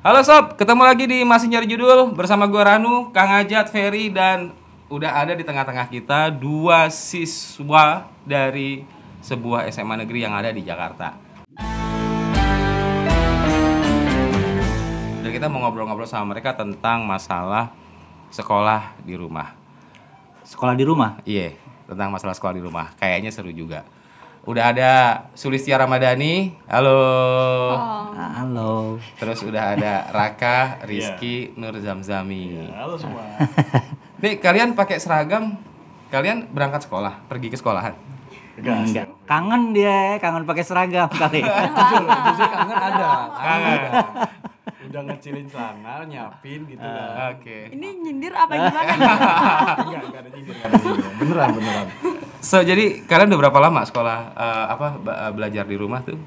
Halo sob, ketemu lagi di Masih Nyari Judul bersama gue Ranu, Kang Ajat, Ferry dan udah ada di tengah-tengah kita dua siswa dari sebuah SMA negeri yang ada di Jakarta. Dan kita mau ngobrol-ngobrol sama mereka tentang masalah sekolah di rumah. Sekolah di rumah? Iya, tentang masalah sekolah di rumah. Kayaknya seru juga udah ada Sulistia Ramadhani. Halo. Oh. Halo. Terus udah ada Raka, Rizky, yeah. Nur Zamzami. Yeah, halo semua. Nih, kalian pakai seragam, kalian berangkat sekolah, pergi ke sekolahan. Enggak. Kangen dia, kangen pakai seragam kali. kangen ada. Kangen. Udah ngecilin celana, nyapin gitu uh, kan. Oke. Okay. Ini nyindir apa gimana? Enggak, iya, enggak ada nyindir. Beneran, beneran. So jadi kalian udah berapa lama sekolah uh, apa eh, belajar di rumah tuh?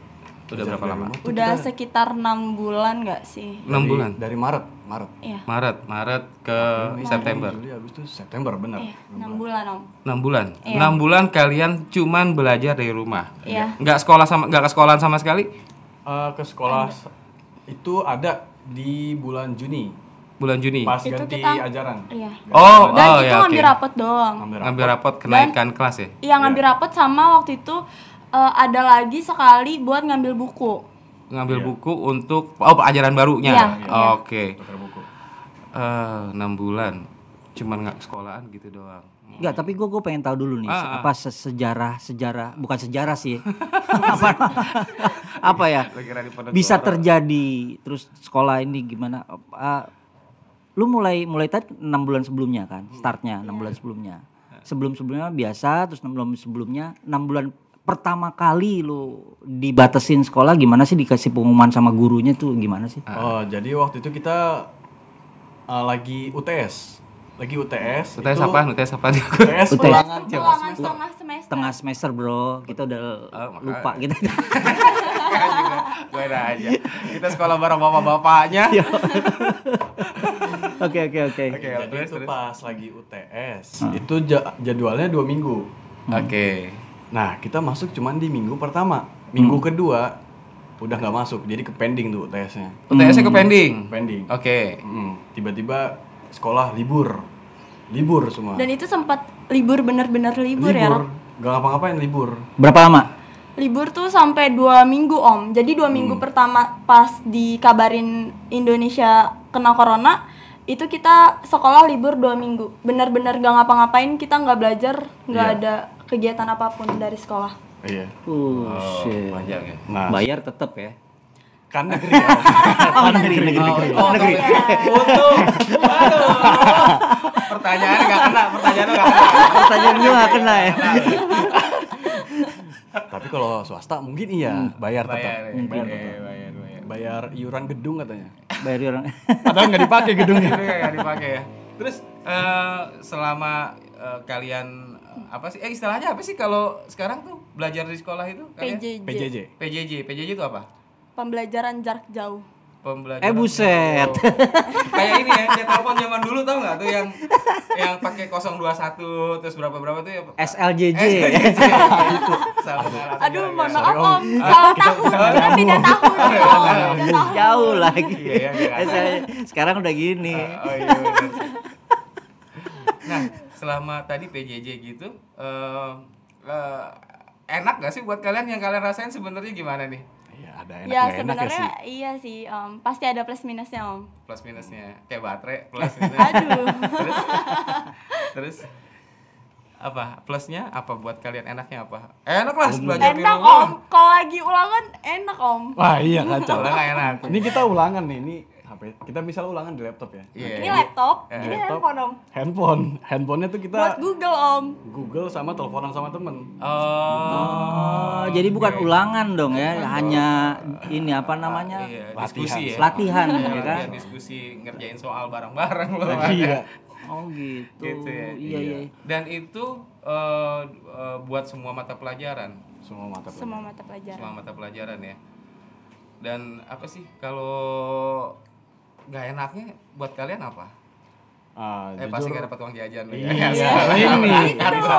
Udah berapa lama? Udah kita... sekitar enam bulan nggak sih? Enam bulan. Dari Maret, Maret. Iya. Maret, Maret ke Maret. September. Juli, itu September benar. Iya, enam bulan om. Enam bulan. Iya. Enam iya. bulan kalian cuman belajar dari rumah. Iya. Nggak sekolah sama nggak ke sekolahan sama sekali? Uh, ke sekolah ada. itu ada di bulan Juni bulan Juni. Pas itu ganti kita, ajaran. Iya. oh, Dan oh, itu ya, ngambil okay. rapot doang. Ngambil rapot kenaikan Dan, kelas ya. Iya, ngambil yeah. rapot sama waktu itu uh, ada lagi sekali buat ngambil buku. Ngambil yeah. buku untuk oh ajaran barunya. Yeah. Yeah. Oh, iya. Oke. Okay. Eh, enam 6 bulan. Cuman nggak sekolahan gitu doang. Enggak, tapi gue gue pengen tahu dulu nih ah, ah, apa se sejarah sejarah bukan sejarah sih apa apa ya bisa terjadi terus sekolah ini gimana uh, lu mulai mulai tadi enam bulan sebelumnya kan hmm. startnya enam bulan iya. sebelumnya iya. sebelum sebelumnya biasa terus enam bulan sebelumnya enam bulan pertama kali lu dibatasin sekolah gimana sih dikasih pengumuman sama gurunya tuh gimana sih ah. oh jadi waktu itu kita uh, lagi UTS lagi UTS UTS itu, apa UTS apa UTS, UTS. ulangan, tengah semester. tengah semester bro kita udah oh, lupa kita gitu. Gue aja. Kita sekolah bareng bapak-bapaknya. Iya. Oke oke oke. Oke, jadi terus, itu pas lagi UTS, hmm. itu jadwalnya dua minggu. Hmm. Oke. Okay. Nah, kita masuk cuma di minggu pertama. Minggu hmm. kedua udah nggak masuk, jadi ke pending tuh UTS-nya. UTS-nya ke pending. Hmm, pending. Oke. Okay. Hmm. Tiba-tiba sekolah libur. Libur semua. Dan itu sempat libur benar-benar libur, ya, libur. ya. Gak ngapa-ngapain libur. Berapa lama? libur tuh sampai dua minggu om jadi dua hmm. minggu pertama pas dikabarin Indonesia kena corona itu kita sekolah libur dua minggu benar-benar gak ngapa-ngapain kita nggak belajar nggak yeah. ada kegiatan apapun dari sekolah iya oh, oh panjang ya nah. bayar tetap ya kan negeri ya. oh, negeri negeri negeri kan oh, negeri untung pertanyaan nggak kena pertanyaan nggak kena pertanyaan nggak kena ya nah, tapi kalau swasta mungkin iya, hmm. bayar tetap. Bayar, bayar, bayar, bayar, bayar. Bayar iuran gedung katanya. Bayar iuran. Padahal nggak dipakai gedungnya. Iya, nggak dipakai ya. Terus uh, selama uh, kalian eh, apa sih? Eh istilahnya apa sih kalau sekarang tuh belajar di sekolah itu? Kalian? Ya? PJJ. PJJ. PJJ. PJJ itu apa? Pembelajaran jarak jauh pembelajaran. Eh buset. Kayak ini ya, dia telepon zaman dulu tau nggak tuh yang yang pakai 021 terus berapa berapa tuh ya SLJJ. itu. Aduh, mana maaf Om. Ah. Salah tahun, kita beda tahun. Iya, iya, iya. Jauh lagi. Sekarang udah gini. Ah, oh, nah, selama tadi PJJ gitu eh, eh, enak gak sih buat kalian yang kalian rasain sebenarnya gimana nih? ya ada ya, enak ya, sebenarnya sih. iya sih om pasti ada plus minusnya om plus minusnya kayak baterai plus minus gitu. aduh terus, apa plusnya apa buat kalian enaknya apa eh, enak lah belajar enak om kalau lagi ulangan enak om wah iya kacau lah enak ini kita ulangan nih ini Ya. Kita misal ulangan di laptop ya. Yeah. Iya. Ini laptop, eh, ini laptop, handphone om. Handphone, handphonenya tuh kita. Buat Google om. Google sama teleponan sama temen. Oh. oh jadi bukan okay. Iya, iya. ulangan dong ya, handphone hanya ini apa namanya? Uh, iya, latihan. ya. Latihan ya, ya kan. Diskusi ngerjain soal bareng-bareng loh. Iya. Oh gitu. gitu ya. Iya, iya iya. Dan itu uh, uh, buat semua mata pelajaran. Semua mata pelajaran. Semua mata pelajaran. Semua mata pelajaran ya dan apa sih kalau nggak enaknya buat kalian apa? Uh, eh jujur, pasti gak dapat uang jajan iya, ya. Iya, iya ini kan gitu iya. gitu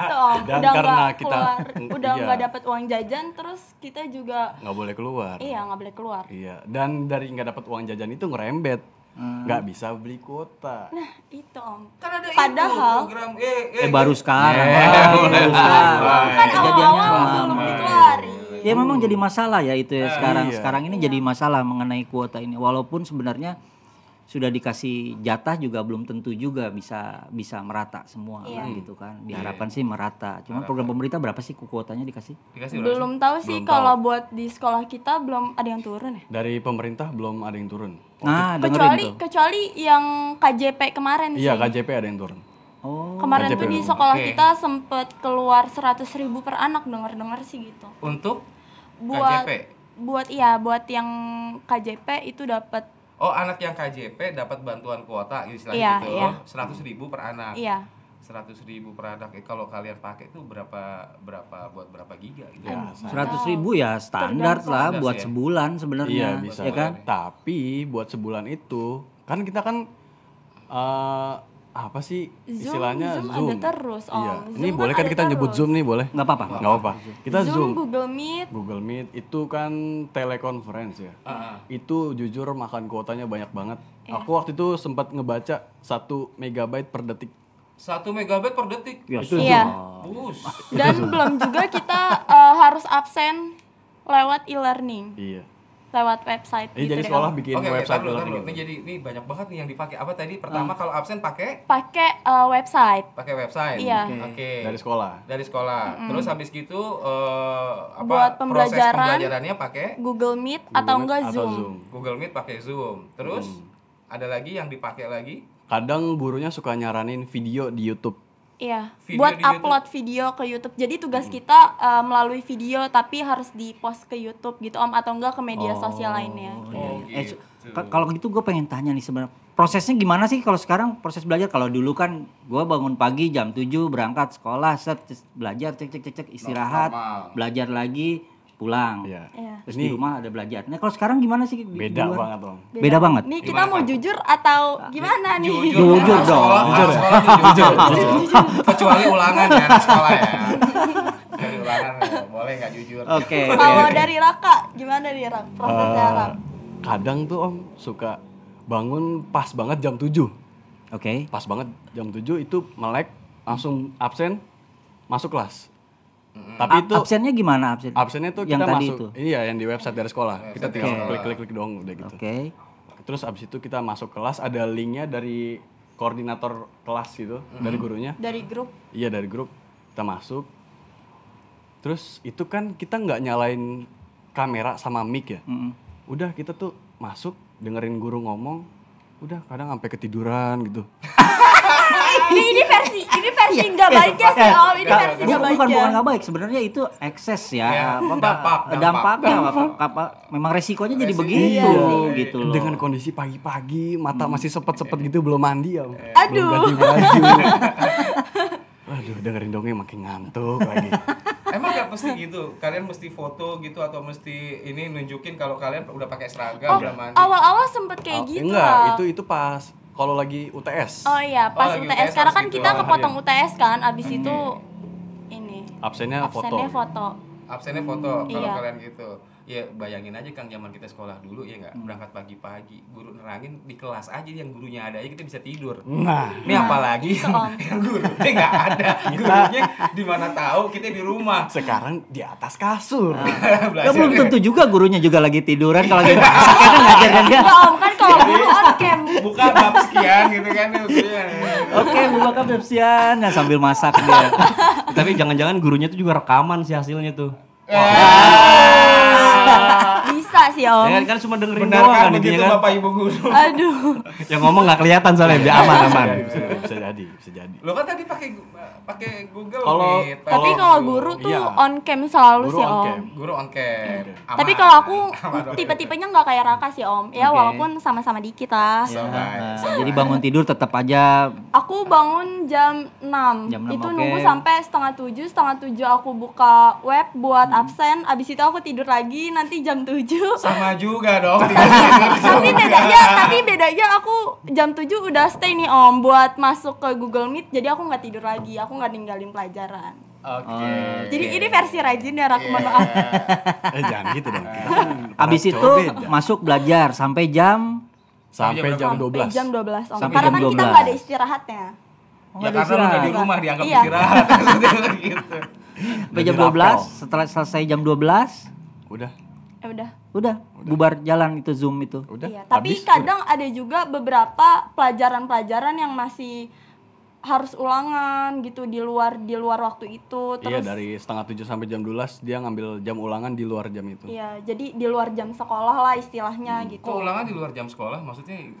loh. Dan udah karena gak kita keluar, udah iya. nggak iya. dapat uang jajan, terus kita juga nggak boleh keluar. Iya nggak boleh keluar. Iya dan dari nggak dapat uang jajan itu ngerembet hmm. nggak hmm. bisa beli kuota. Nah itu om. Kan ada Padahal, itu program eh, eh, eh baru eh. sekarang. Yeah, baru sekarang. Kan awal-awal belum dikeluarin ya hmm. memang jadi masalah ya itu ya eh, sekarang iya. sekarang ini iya. jadi masalah mengenai kuota ini walaupun sebenarnya sudah dikasih jatah juga belum tentu juga bisa bisa merata semua iya. kan gitu kan diharapkan iya. sih merata cuma program pemerintah berapa sih kuotanya dikasih, dikasih belum sih? tahu sih belum kalau tahu. buat di sekolah kita belum ada yang turun ya dari pemerintah belum ada yang turun nah kecuali tuh. kecuali yang KJP kemarin iya sih. KJP ada yang turun Oh. Kemarin tuh di sekolah okay. kita sempet keluar seratus ribu per anak dengar-dengar sih gitu. Untuk buat KJP. buat iya buat yang KJP itu dapat Oh, anak yang KJP dapat bantuan kuota gitu istilahnya iya, gitu. Iya. 100 ribu per anak. Iya. 100 ribu per anak eh, kalau kalian pakai itu berapa berapa buat berapa giga gitu. Ya, 100 ribu ya standar lah buat ya. sebulan sebenarnya. Iya, ya bisa. Ya kan? Tapi buat sebulan itu kan kita kan uh, apa sih istilahnya Zoom, Zoom, ada terus iya. oh, Iya. Zoom ini kan boleh kan, kan kita terus. nyebut Zoom nih boleh? Nggak apa-apa. Nggak apa-apa. Kita Zoom, Zoom, Google Meet. Google Meet itu kan telekonferensi ya. Uh ah, -huh. Ah. Itu jujur makan kuotanya banyak banget. Yeah. Aku waktu itu sempat ngebaca satu megabyte per detik. Satu megabyte per detik. Yes. Iya, itu iya. Zoom. Dan belum juga kita uh, harus absen lewat e-learning. Iya lewat website. Eh, gitu jadi sekolah kamu. bikin okay, website okay, dulu. Ini jadi ini banyak banget nih yang dipakai. Apa tadi pertama hmm. kalau absen pakai? Pakai uh, website. Pakai website. Iya. Oke. Okay. Okay. Dari sekolah. Dari sekolah. Mm -hmm. Terus habis gitu uh, apa Buat pembelajaran, proses pembelajarannya pakai Google Meet Google atau Meet enggak Zoom. Zoom. Google Meet pakai Zoom. Terus hmm. ada lagi yang dipakai lagi? Kadang gurunya suka nyaranin video di YouTube Iya. Video buat upload YouTube. video ke YouTube. Jadi tugas hmm. kita uh, melalui video tapi harus di-post ke YouTube gitu Om atau enggak ke media oh, sosial lainnya. Iya oh, gitu. Eh, kalau gitu gue pengen tanya nih sebenarnya prosesnya gimana sih kalau sekarang proses belajar kalau dulu kan gue bangun pagi jam 7 berangkat sekolah set belajar cek cek cek, cek istirahat Normal. belajar lagi pulang. Iya. Yeah. Terus ini, di rumah ada belajar. Nah, kalau sekarang gimana sih? Beda banget, Bang. Beda, beda banget. Nih kita gimana, mau jujur atau ah, gimana nih? Jujur, jujur dong. Jujur. Jujur. Kecuali ulangan ya sekolah ya. Dari ulangan ya. boleh nggak jujur. Oke. Okay. kalau dari Raka gimana nih Rak? Prosesnya eh, uh, Kadang tuh Om suka bangun pas banget jam 7. Oke. Okay. Pas banget jam 7 itu melek langsung absen masuk kelas tapi itu absennya gimana absen? Absennya tuh yang kita tadi masuk itu? iya yang di website dari sekolah. Website kita tinggal okay. klik-klik-klik doang udah gitu. Oke. Okay. Terus abis itu kita masuk kelas ada linknya dari koordinator kelas gitu mm-hmm. dari gurunya. Dari grup? Iya dari grup kita masuk. Terus itu kan kita nggak nyalain kamera sama mic ya. Mm-hmm. Udah kita tuh masuk dengerin guru ngomong. Udah kadang sampai ketiduran gitu. ini versi ini versi iya. nggak eh, baiknya sih eh, om oh, ini versi nggak baik. bukan bukan nggak baik sebenarnya itu ekses ya iya. dampak dampaknya apa memang resikonya jadi begitu iya, gitu loh dengan kondisi pagi-pagi mata masih sepet-sepet gitu belum mandi ya aduh Aduh, baju dengerin dongeng makin ngantuk lagi. Emang gak mesti gitu? Kalian mesti foto gitu atau mesti ini nunjukin kalau kalian udah pakai seragam, oh, udah mandi? Awal-awal sempet kayak oh, gitu. Enggak, itu itu pas kalau lagi UTS. Oh iya, pas oh, UTS, UTS karena kan gitu kita kepotong UTS kan abis hmm. itu ini. Absennya, absennya foto. Absennya foto. Absennya foto kalau iya. kalian gitu ya bayangin aja kang zaman kita sekolah dulu ya nggak hmm. berangkat pagi-pagi guru nerangin di kelas aja yang gurunya ada aja kita bisa tidur nah ini nah, apalagi yang, yang gurunya nggak ada gurunya di mana tahu kita di rumah sekarang di atas kasur nah, belum tentu juga gurunya juga lagi tiduran kalau kita sakit kan kan kalau guru buka bab sekian gitu kan ya, ya. oke buka bab sekian nah sambil masak dia tapi jangan-jangan gurunya tuh juga rekaman sih hasilnya tuh eh. Wow ya om. Ya, kan, kan cuma dengerin Benar doang kan begitu kan? bapak ibu guru. Aduh. yang ngomong nggak kelihatan soalnya dia aman aman. bisa, jadi, bisa jadi. Lo kan tadi pakai pakai Google Tapi kalau guru tuh iya. on cam selalu sih om. Guru on cam. Iya. aman. Tapi kalau aku tipe-tipenya nggak kayak Raka sih om. Ya okay. walaupun sama-sama dikit lah. Iya. jadi bangun tidur tetap aja. Aku bangun jam 6. Jam 6 itu okay. nunggu sampai setengah tujuh setengah tujuh aku buka web buat hmm. absen. Abis itu aku tidur lagi nanti jam tujuh sama juga dong. tapi bedanya, tapi bedanya aku jam 7 udah stay nih Om buat masuk ke Google Meet. Jadi aku nggak tidur lagi, aku nggak ninggalin pelajaran. Oke. Okay. Oh, jadi okay. ini versi rajin ya aku yeah. eh jangan gitu dong. Kan habis itu beda. masuk belajar sampai jam sampai jam, jam 12. Sampai jam 12 Om. Sampai Karena jam 12. Kan kita enggak ada istirahatnya. Oh, ya karena istirahat. di rumah dianggap iya. istirahat. gitu. Sampai jam 12, setelah selesai jam 12 udah Eh, udah. udah. Udah, bubar jalan itu Zoom itu. Udah. Iya, tapi Habis, kadang udah. ada juga beberapa pelajaran-pelajaran yang masih harus ulangan gitu di luar di luar waktu itu iya, terus iya dari setengah tujuh sampai jam 12 dia ngambil jam ulangan di luar jam itu iya jadi di luar jam sekolah lah istilahnya hmm. gitu kok ulangan di luar jam sekolah maksudnya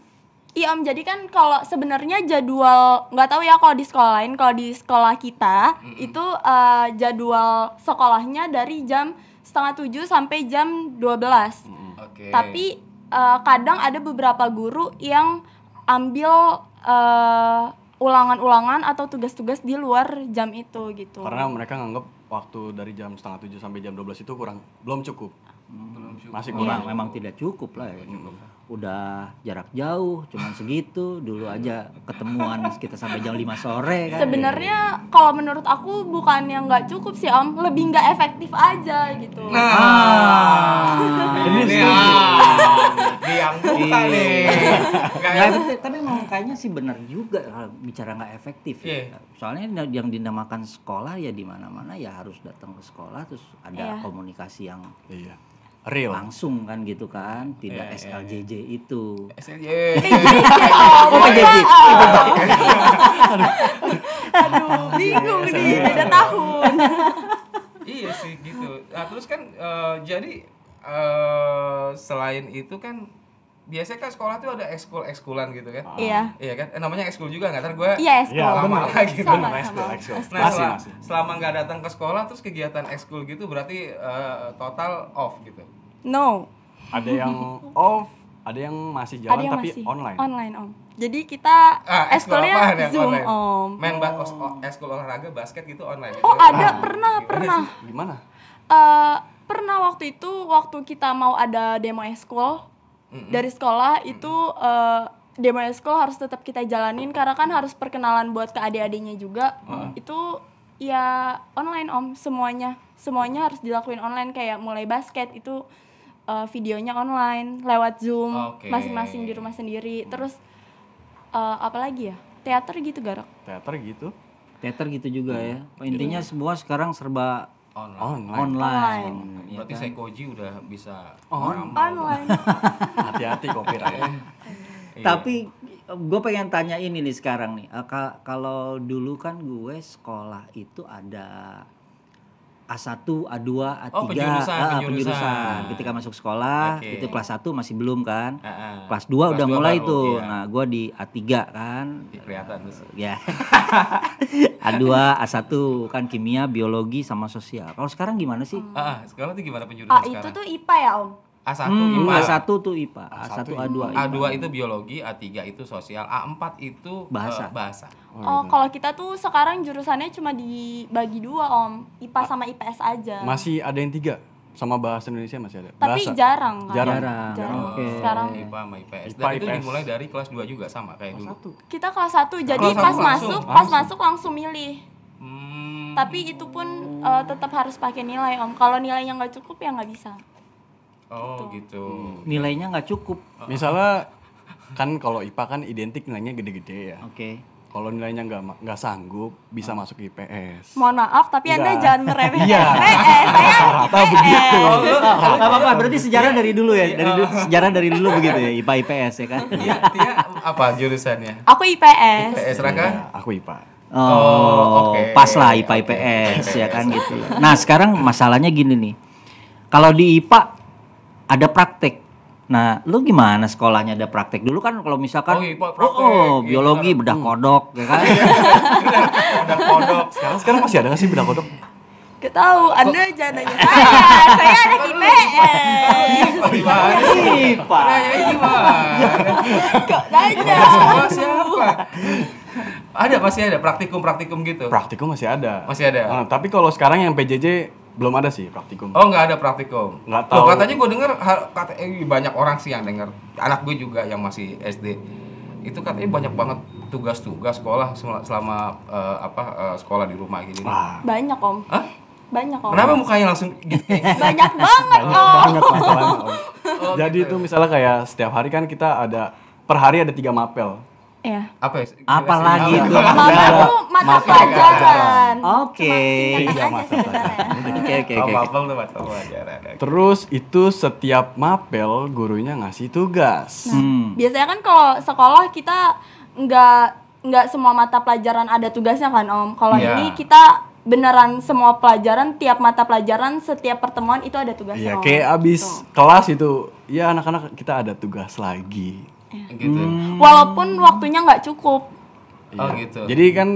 iya om jadi kan kalau sebenarnya jadwal nggak tahu ya kalau di sekolah lain kalau di sekolah kita mm -mm. itu uh, jadwal sekolahnya dari jam setengah tujuh sampai jam dua belas. hmm. okay. tapi uh, kadang ada beberapa guru yang ambil ulangan eh, ulangan-ulangan atau tugas-tugas di luar jam itu gitu. Karena mereka nganggap waktu dari jam setengah tujuh sampai jam dua belas itu kurang belum cukup. Hmm. Belum cukup. Masih kurang. Ya. Memang tidak cukup lah ya. Hmm udah jarak jauh cuman segitu dulu aja ketemuan kita sampai jam 5 sore kan sebenarnya kalau menurut aku bukan yang nggak cukup sih om lebih nggak efektif aja gitu nah ah, ini sih yang bukan nih tapi memang kayaknya sih benar juga bicara nggak efektif yeah. Iya. soalnya yang dinamakan sekolah ya di mana mana ya harus datang ke sekolah terus ada yeah. komunikasi yang yeah real langsung kan gitu kan tidak yeah, yeah, iya, SLJJ yeah. itu SLJJ oh oh iya. PJJ aduh bingung iya, nih beda tahun iya sih gitu nah, terus kan uh, jadi uh, selain itu kan biasanya kan sekolah tuh ada ekskul ekskulan gitu kan ah. iya iya kan eh, namanya ekskul juga nggak ntar gue iya ekskul iya, lama lagi gitu sama, ekskul nah selama, selama nggak datang ke sekolah terus kegiatan ekskul gitu berarti uh, total off gitu no ada yang off ada yang masih jalan yang tapi masih. online online om jadi kita ah, eskulnya zoom online. om main ba- oh. eskul olahraga basket gitu online oh ada nah, pernah gimana pernah sih? gimana uh, pernah waktu itu waktu kita mau ada demo eskul -hmm. dari sekolah itu uh, eh, demo sekolah harus tetap kita jalanin karena kan harus perkenalan buat ke adik-adiknya juga itu ya online om semuanya semuanya harus dilakuin online kayak mulai basket itu uh, videonya online lewat zoom masing-masing okay. di rumah sendiri terus uh, apa ya teater gitu garok teater gitu teater gitu juga hmm. ya intinya gitu. semua sekarang serba Oh, online. Online. online. Oh, iya online. Berarti kan? saya koji udah bisa online. Hati-hati kopi, eh. ya. Tapi gue pengen tanya ini nih sekarang nih. Eh, kalau dulu kan gue sekolah itu ada A1, A2, A3, oh, penjurusan, ah, ah, penjurusan. penjurusan. Ketika masuk sekolah, okay. itu kelas 1 masih belum kan. Uh, uh. Kelas 2 udah 2 mulai baru, tuh. Iya. Nah, gua di A3 kan. Kelihatan uh, Ya. A2, A1 kan kimia, biologi sama sosial. Kalau sekarang gimana sih? uh, uh, sekarang tuh gimana penjurusan oh, sekarang? itu tuh IPA ya, Om. A1 hmm, IPA. A1 tuh IPA, A1, A1 A2 IPA. A2 itu biologi, A3 itu sosial, A4 itu bahasa. Uh, bahasa. Oh, oh kalau kita tuh sekarang jurusannya cuma dibagi dua, Om. IPA A sama IPS aja. Masih ada yang tiga? sama bahasa Indonesia masih ada. Tapi bahasa. jarang kan. Jarang. jarang. jarang. Oh, okay. Sekarang IPA sama IPS. IPA, Dan IPS. itu dimulai dari kelas 2 juga sama kayak dulu. 1. Kita kelas 1 jadi kelas pas satu masuk, langsung. pas masuk langsung milih. Hmm. Tapi itu pun uh, tetap harus pakai nilai Om. Kalau nilainya nggak cukup ya nggak bisa. Oh gitu. Hmm. Nilainya nggak cukup. Misalnya kan kalau IPA kan identik nilainya gede-gede ya. Oke. Okay. Kalau nilainya nggak nggak sanggup bisa masuk IPS. Mohon maaf tapi Enggak. anda jangan meremehkan. Iya. IPS. Rata begitu. Nggak apa-apa berarti sejarah dari dulu ya dari dulu- sejarah dari dulu begitu ya IPA IPS ya kan. Iya, Tia apa jurusannya? Aku IPS. PS Raka? Ya, aku IPA. Oh, oke. pas lah IPA IPS ya kan gitu. Nah sekarang masalahnya gini nih, kalau di IPA ada praktek. Nah, lu gimana sekolahnya ada praktek? Dulu kan kalau misalkan oh, iya, praktek, oh, oh iya, biologi iya, bedah hmm. kodok ya kan. Iya. bedah kodok. Sekarang sekarang masih ada gak sih bedah kodok? Gak tahu, Anda jangan nanya saya. saya ada di PS. Gimana iya sih, Pak? Nah, ya, nanya Siapa? Ada masih ada praktikum-praktikum gitu. Praktikum masih ada. Masih ada. Uh, tapi kalau sekarang yang PJJ belum ada sih praktikum. Oh, nggak ada praktikum. Nggak tahu. Loh, katanya gue dengar kata eh, banyak orang sih yang dengar Anak gue juga yang masih SD. Itu katanya banyak banget tugas-tugas sekolah selama uh, apa uh, sekolah di rumah gini. Ah. Banyak, Om. Hah? Banyak, Om. Kenapa mukanya langsung gitu? banyak banget, Om. Banyak banget, Om. Oh, Jadi gitu. itu ya. misalnya kayak setiap hari kan kita ada per hari ada tiga mapel Iya. Apa ya? Apalagi itu. Iya, mata pelajaran. Oke. Iya mata pelajaran. Oke oke oke. Mapel tuh mata pelajaran. Terus itu setiap mapel gurunya ngasih tugas. Nah, hmm. Biasanya kan kalau sekolah kita nggak nggak semua mata pelajaran ada tugasnya kan Om. Kalau yeah. ini kita beneran semua pelajaran tiap mata pelajaran setiap pertemuan itu ada tugasnya. Iya, kayak abis gitu. kelas itu ya anak-anak kita ada tugas lagi Iya. Gitu. Hmm. Walaupun waktunya nggak cukup. Iya, oh ya. gitu. Jadi kan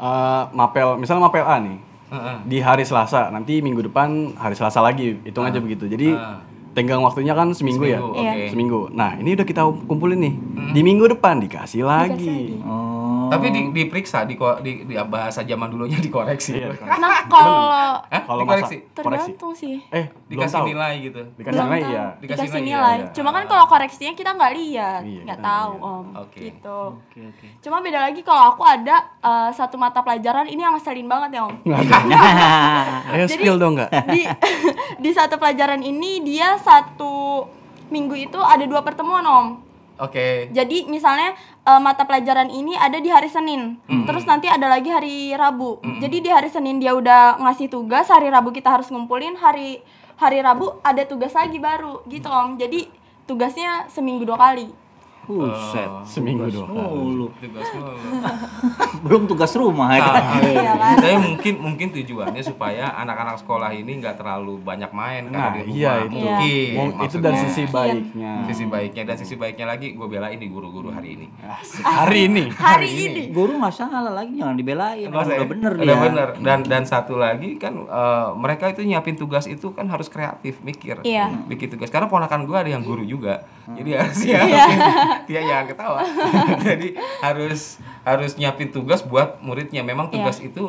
uh, mapel, misalnya mapel A nih. Uh -uh. Di hari Selasa, nanti minggu depan hari Selasa lagi, itu uh. aja ah. begitu. Jadi uh tenggang waktunya kan seminggu, ya? seminggu ya, okay. seminggu. Nah ini udah kita kumpulin nih hmm. di minggu depan dikasih lagi. Dikasih lagi. Oh. Tapi di, oh. diperiksa, di, di, di bahasa zaman dulunya dikoreksi. Iya, nah kalau kalau koreksi tergantung sih eh dikasih tahu. nilai gitu dikasih belum nilai ya dikasih, dikasih nilai, nilai. Iya. cuma kan kalau koreksinya kita nggak lihat iya, nggak iya, tahu iya. om okay. gitu okay, okay. cuma beda lagi kalau aku ada uh, satu mata pelajaran ini yang ngeselin banget ya om ayo spill dong nggak di di satu pelajaran ini dia satu minggu itu ada dua pertemuan om Oke. Okay. Jadi misalnya uh, mata pelajaran ini ada di hari Senin. Mm-hmm. Terus nanti ada lagi hari Rabu. Mm-hmm. Jadi di hari Senin dia udah ngasih tugas, hari Rabu kita harus ngumpulin, hari hari Rabu ada tugas lagi baru gitu Om. Jadi tugasnya seminggu dua kali. Buset, uh, seminggu dua mulu, tugas mulu. Belum tugas rumah nah, kan. Tapi mungkin mungkin tujuannya supaya anak-anak sekolah ini nggak terlalu banyak main nah, karena di iya, rumah. Iya, itu. Mungkin. Iya. Maksudnya, itu dari sisi baiknya. Sisi baiknya dan sisi baiknya lagi gue belain di guru-guru hari ini. Asik. Hari ini. Hari, ini. Guru masalah lagi jangan dibelain. Masa, udah ya? bener udah dia. bener. Dan dan satu lagi kan uh, mereka itu nyiapin tugas itu kan harus kreatif, mikir. Iya. Bikin tugas. Karena ponakan gue ada yang guru juga hmm. jadi harus ya yeah. dia yang ketawa jadi harus harus nyiapin tugas buat muridnya memang iya. tugas yeah. itu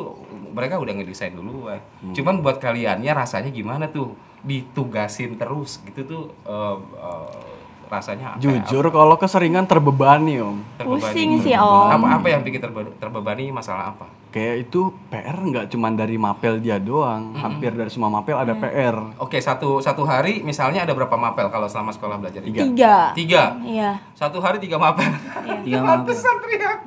mereka udah ngedesain Eh. hmm. cuman buat kaliannya rasanya gimana tuh ditugasin terus gitu tuh uh, uh, rasanya apa ya? jujur ya? kalau keseringan terbebani om terbebani. pusing sih om apa apa yang bikin terbe terbebani masalah apa kayak itu PR nggak cuma dari mapel dia doang, hmm. hampir dari semua mapel ada hmm. PR. Oke, satu satu hari misalnya ada berapa mapel kalau selama sekolah belajar? Tiga. Tiga. Tiga. Iya. Satu hari tiga mapel. Iya. Tiga mapel. teriak.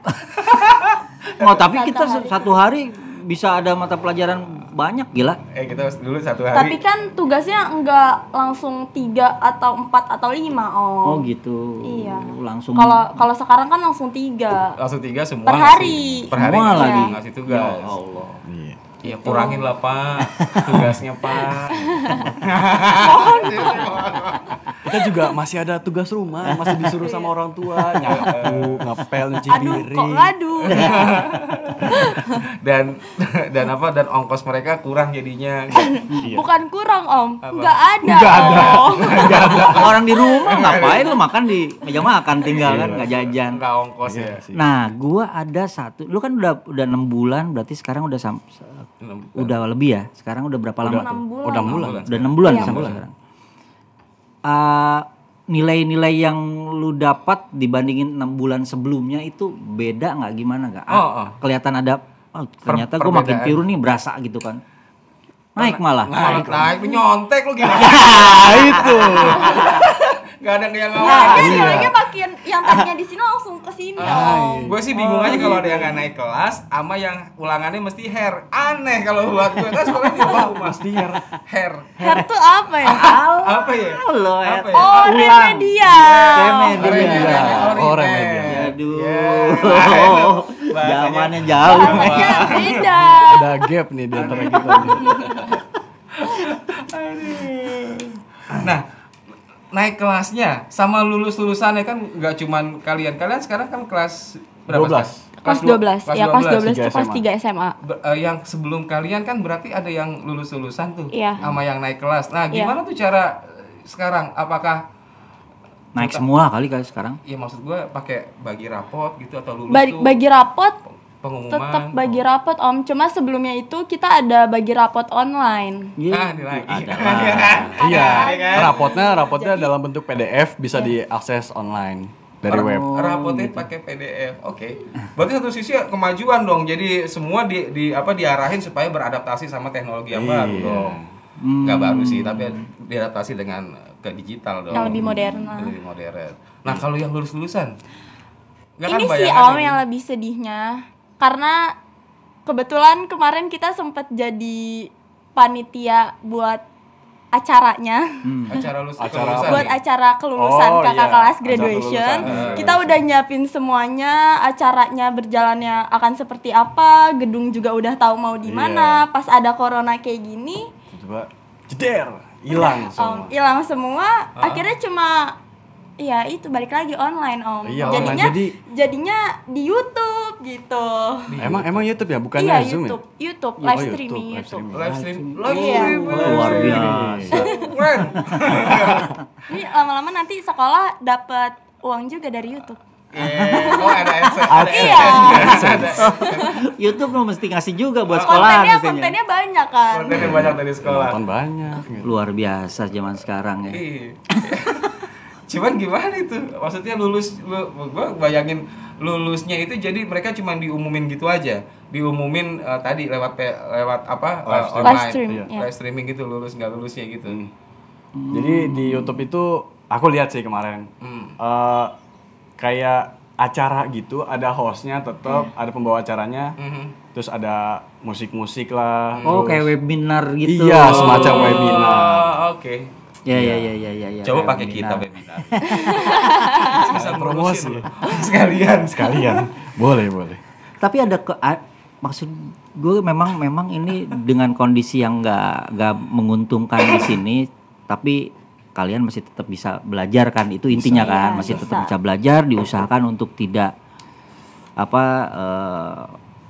oh, tapi satu kita hari. satu hari bisa ada mata pelajaran banyak gila. Eh kita dulu satu hari. Tapi kan tugasnya enggak langsung tiga atau empat atau lima om. Oh gitu. Iya. Langsung. Kalau kalau sekarang kan langsung tiga. Langsung tiga semua. Per hari. Ngasih, per hari semua lagi. Ngasih tugas. Ya Allah. Iya. Iya kurangin lah oh. Pak tugasnya Pak. Mohon. Kita juga masih ada tugas rumah, masih disuruh sama orang tua, nyapu, ngepel, nyuci piring. Aduh, kok ngadu. dan dan apa dan ongkos mereka kurang jadinya. Bukan kurang Om, nggak ada. Nggak ada. ada. Orang di rumah ngapain lu makan di meja makan tinggal kan iya. nggak jajan. Nggak ongkos iya ya. Nah, gua ada satu. Lu kan udah udah enam bulan, berarti sekarang udah sampai bulan. udah lebih ya sekarang udah berapa udah lama 6 bulan. udah 6 bulan udah enam bulan iya. sampai bulan. sekarang nilai ah, nilai-nilai yang lu dapat dibandingin enam bulan sebelumnya itu beda nggak gimana nggak ah, oh, oh. kelihatan ada oh, ternyata gue makin tiru nih berasa gitu kan naik malah naik naik, naik. naik. nyontek lu gitu itu nggak ada yang ngawasin nah, iya. makin yang tadinya di sini langsung ke sini ah, iya. Oh. gue sih bingung oh, aja kalau ada iya. yang nggak naik kelas sama yang ulangannya mesti hair aneh kalau buat gue kan sekolah di bawah mesti hair hair hair tuh apa ya ah, ah, apa ya lo apa ya oh remedia remedia oh remedia aduh iya. zamannya jauh beda ada gap nih di antara kita nah naik kelasnya sama lulus lulusan ya kan nggak cuman kalian kalian sekarang kan kelas berapa 12 kelas 12. belas ya, 12. kelas 12 itu kelas 3 SMA. uh, yang sebelum kalian kan berarti ada yang lulus-lulusan tuh iya. sama yang naik kelas. Nah, iya. gimana tuh cara eh, sekarang? Apakah naik kita, semua kali kali sekarang? Iya, maksud gue pakai bagi rapot gitu atau lulus ba tuh. Bagi rapot pengumuman tetap bagi rapot om cuma sebelumnya itu kita ada bagi rapot online yeah. Iya. nah, ini lagi ada iya, kan? iya. Kan? rapotnya rapotnya Jadi, dalam bentuk PDF bisa yeah. diakses online dari web. Oh, Rapotnya gitu. pakai PDF. Oke. Okay. Berarti satu sisi kemajuan dong. Jadi semua di, di apa diarahin supaya beradaptasi sama teknologi yang baru iya. dong. Hmm. Nggak baru sih, tapi diadaptasi dengan ke digital dong. Yang lebih modern lah. Lebih modern. Nah, kalau yang lulus-lulusan kan ini kan sih om yang lebih sedihnya karena kebetulan kemarin kita sempat jadi panitia buat acaranya hmm. acara lulus buat acara kelulusan oh, kakak iya. kelas graduation eh, kita udah nyiapin semuanya acaranya berjalannya akan seperti apa gedung juga udah tahu mau di iya. mana yeah. pas ada corona kayak gini coba jeder hilang semua hilang semua ah. akhirnya cuma Iya itu balik lagi online om. Iya, jadinya online. Jadi, jadinya di YouTube gitu. Di emang YouTube. emang YouTube ya bukan iya, Zoom YouTube. ya? YouTube, live streaming YouTube. Live streaming live streaming. Luar iya. biasa. Ini lama-lama nanti sekolah dapat uang juga dari YouTube. Eh, oh ada iya. iya. YouTube lo mesti ngasih juga buat sekolah kontennya, kontennya banyak kan. Kontennya banyak dari sekolah. banyak. Gitu. Luar biasa zaman sekarang ya. Iya. cuman gimana itu maksudnya lulus lu gua bayangin lulusnya itu jadi mereka cuma diumumin gitu aja diumumin uh, tadi lewat lewat apa eh, live stream. online live, stream, yeah. Iya. Iya. streaming gitu lulus nggak lulusnya gitu hmm. Hmm. jadi di YouTube itu aku lihat sih kemarin hmm. uh, kayak acara gitu ada hostnya tetap hmm. ada pembawa acaranya -hmm. terus ada musik-musik lah hmm. oh kayak webinar gitu iya semacam oh, webinar oke okay. Ya, ya ya ya ya ya. Iya, Coba pakai kita bisa promosi. Ya. sekalian, sekalian. Boleh, boleh. Tapi ada ke maksud gue memang memang ini dengan kondisi yang nggak nggak menguntungkan di sini, tapi kalian masih tetap bisa belajar kan itu intinya bisa, kan ya, masih bisa. tetap bisa belajar diusahakan untuk tidak apa uh,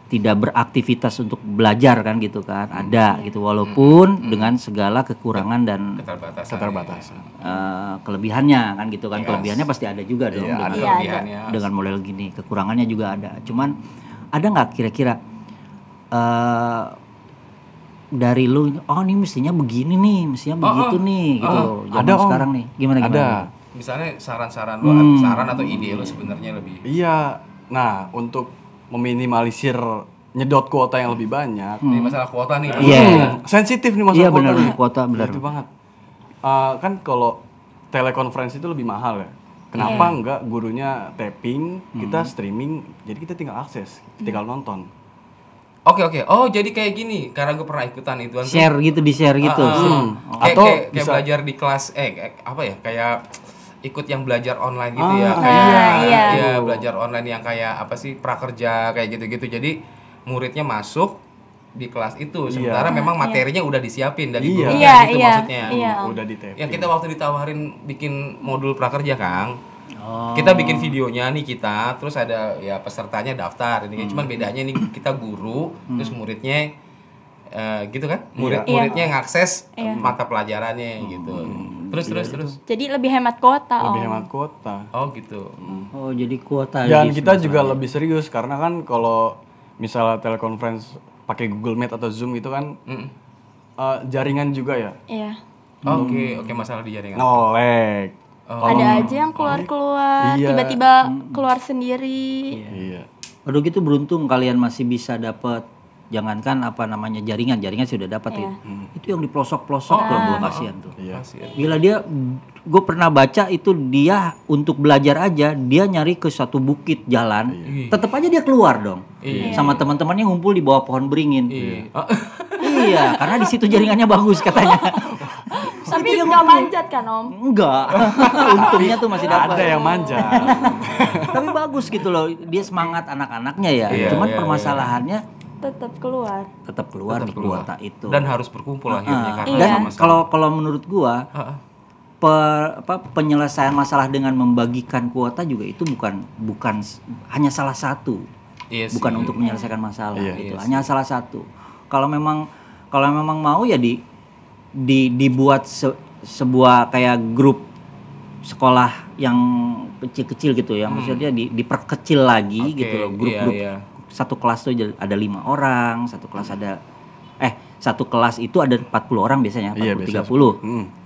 tidak beraktivitas untuk belajar kan gitu kan hmm. ada gitu walaupun hmm. dengan segala kekurangan dan keterbatasan, keterbatasan. Ya. Uh, kelebihannya kan gitu kan yes. kelebihannya pasti ada juga dong ya, dengan, ada dengan model gini kekurangannya juga ada cuman ada nggak kira-kira uh, dari lu oh ini mestinya begini nih mestinya oh, begitu oh, nih oh, gitu oh, ada sekarang nih gimana gimana ada misalnya saran-saran lu hmm. saran atau ide lu sebenarnya lebih iya nah untuk meminimalisir nyedot kuota yang lebih banyak. Hmm. Ini masalah kuota nih. Iya. Hmm, yeah. Sensitif nih masalah yeah, kuota. Iya benar kuota benar. Itu banget. Uh, kan kalau telekonferensi itu lebih mahal ya. Kenapa yeah. enggak gurunya tapping, hmm. kita streaming, jadi kita tinggal akses, hmm. tinggal hmm. nonton. Oke okay, oke. Okay. Oh jadi kayak gini. Karena gue pernah ikutan itu. Share gitu di share gitu. Uh, uh, hmm. Kayak, Atau kayak, belajar di kelas eh apa ya kayak ikut yang belajar online gitu oh, ya iya, kayak iya. ya belajar online yang kayak apa sih prakerja kayak gitu-gitu jadi muridnya masuk di kelas itu iya. sementara yeah. memang ah, iya. materinya yeah. udah disiapin dari yeah. gurunya yeah, gitu yeah. maksudnya yeah. udah ditepin yang kita waktu ditawarin bikin modul prakerja Kang Oh. Kita bikin videonya nih kita, terus ada ya pesertanya daftar. Ini hmm. cuman bedanya nih kita guru, hmm. terus muridnya uh, gitu kan? Murid-muridnya iya. ngakses iya. mata pelajarannya gitu. hmm. gitu terus terus terus jadi lebih hemat kuota lebih om. hemat kuota oh gitu hmm. oh jadi kuota dan kita juga ya. lebih serius karena kan kalau misalnya telekonferensi pakai Google Meet atau Zoom itu kan mm. uh, jaringan juga ya iya oke hmm. oh, oke okay. okay, masalah di jaringan nolek oh. ada aja yang keluar keluar iya. tiba-tiba hmm. keluar sendiri iya. iya. Aduh gitu beruntung kalian masih bisa dapat jangankan apa namanya jaringan jaringan sudah dapat yeah. ya. Gitu. hmm. itu yang di pelosok pelosok oh. gue ah. kasihan tuh yeah. bila dia gue pernah baca itu dia untuk belajar aja dia nyari ke satu bukit jalan yeah. Iya. tetap aja dia keluar dong yeah. sama teman-temannya ngumpul di bawah pohon beringin yeah. Iya. Oh. iya karena di situ jaringannya bagus katanya tapi yang nggak manjat kan om enggak untungnya tuh masih dapat ada yang manjat tapi bagus gitu loh dia semangat anak-anaknya ya yeah, cuman yeah, iya. permasalahannya yeah tetap keluar tetap keluar tetap di keluar. kuota itu dan harus berkumpul uh, akhirnya ah, karena iya. kalau kalau kalau menurut gua uh, ah, Pe, apa, penyelesaian masalah dengan membagikan kuota juga itu bukan bukan hanya salah satu yes, iya bukan iya. untuk menyelesaikan masalah iya, itu yes. hanya salah satu kalau memang kalau memang mau ya di di dibuat se, sebuah kayak grup sekolah yang kecil-kecil gitu ya hmm. maksudnya di, diperkecil lagi okay, gitu loh grup-grup yeah, yeah satu kelas tuh ada lima orang satu kelas ada eh satu kelas itu ada 40 orang biasanya iya, empat puluh tiga puluh,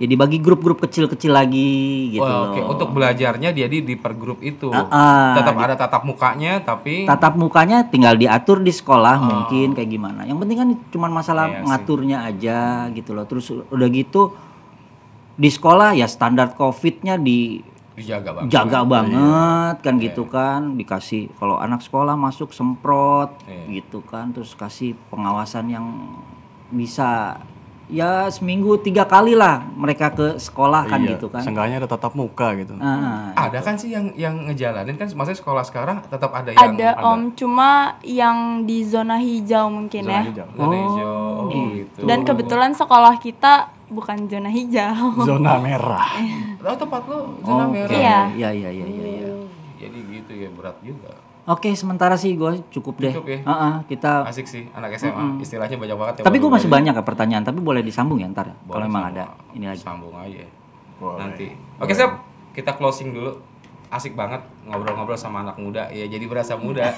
jadi hmm. ya, bagi grup-grup kecil-kecil lagi gitu oh, okay. Untuk belajarnya jadi di per grup itu. Uh, uh, tetap ada tatap mukanya tapi tatap mukanya tinggal diatur di sekolah uh. mungkin kayak gimana. Yang penting kan cuma masalah iya ngaturnya sih. aja gitu loh. Terus udah gitu di sekolah ya standar COVID-nya di dijaga banget. Jaga iya. banget iya. kan iya. gitu kan dikasih kalau anak sekolah masuk semprot iya. gitu kan terus kasih pengawasan yang bisa ya seminggu tiga kali lah mereka ke sekolah kan iya. gitu kan. Seenggaknya ada tatap muka gitu. Nah, ada gitu. kan sih yang yang ngejalanin kan maksudnya sekolah sekarang tetap ada yang ada, ada. Om cuma yang di zona hijau mungkin zona ya. Hijau. Zona oh, hijau. Oh, gitu. gitu. Dan kebetulan sekolah kita bukan zona hijau. Zona merah. Iya. oh tempat lo zona okay. Oh, merah. Iya. Iya iya iya iya. Ya. Jadi gitu ya berat juga. Oke, okay, sementara sih gue cukup deh. Cukup ya. Uh -uh, kita asik sih anak SMA. Mm Istilahnya banyak banget. Ya tapi gue masih banyak ya pertanyaan, tapi boleh disambung ya ntar ya, Kalau emang ada ini lagi. Sambung aja. Boleh. Nanti. Oke, okay, siap. Kita closing dulu asik banget ngobrol-ngobrol sama anak muda ya jadi berasa muda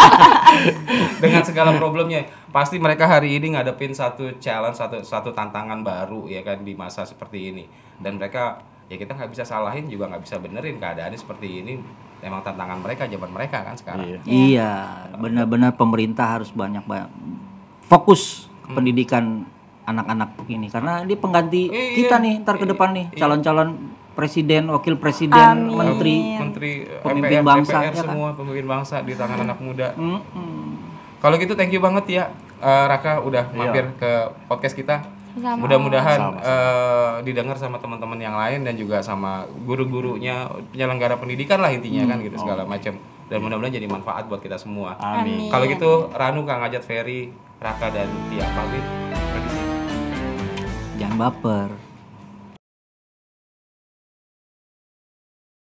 dengan segala problemnya pasti mereka hari ini ngadepin satu challenge satu satu tantangan baru ya kan di masa seperti ini dan mereka ya kita nggak bisa salahin juga nggak bisa benerin keadaannya seperti ini emang tantangan mereka zaman mereka kan sekarang iya, iya, iya. benar-benar pemerintah harus banyak banyak fokus hmm. pendidikan anak-anak ini karena ini pengganti iya, kita nih ntar ke iya. depan nih iya. calon-calon presiden, wakil presiden, Amin. menteri, menteri eh, pemimpin MPR, bangsa, MPR ya kan? semua pemimpin bangsa di tangan anak muda. Mm -hmm. Kalau gitu thank you banget ya uh, Raka udah iya. mampir ke podcast kita. Mudah-mudahan uh, didengar sama teman-teman yang lain dan juga sama guru-gurunya, penyelenggara pendidikan lah intinya mm. kan gitu segala macam. Dan mudah-mudahan jadi manfaat buat kita semua. Amin. Kalau gitu Ranu, Kang Ajat, Ferry, Raka dan Tia pamit. Jangan baper.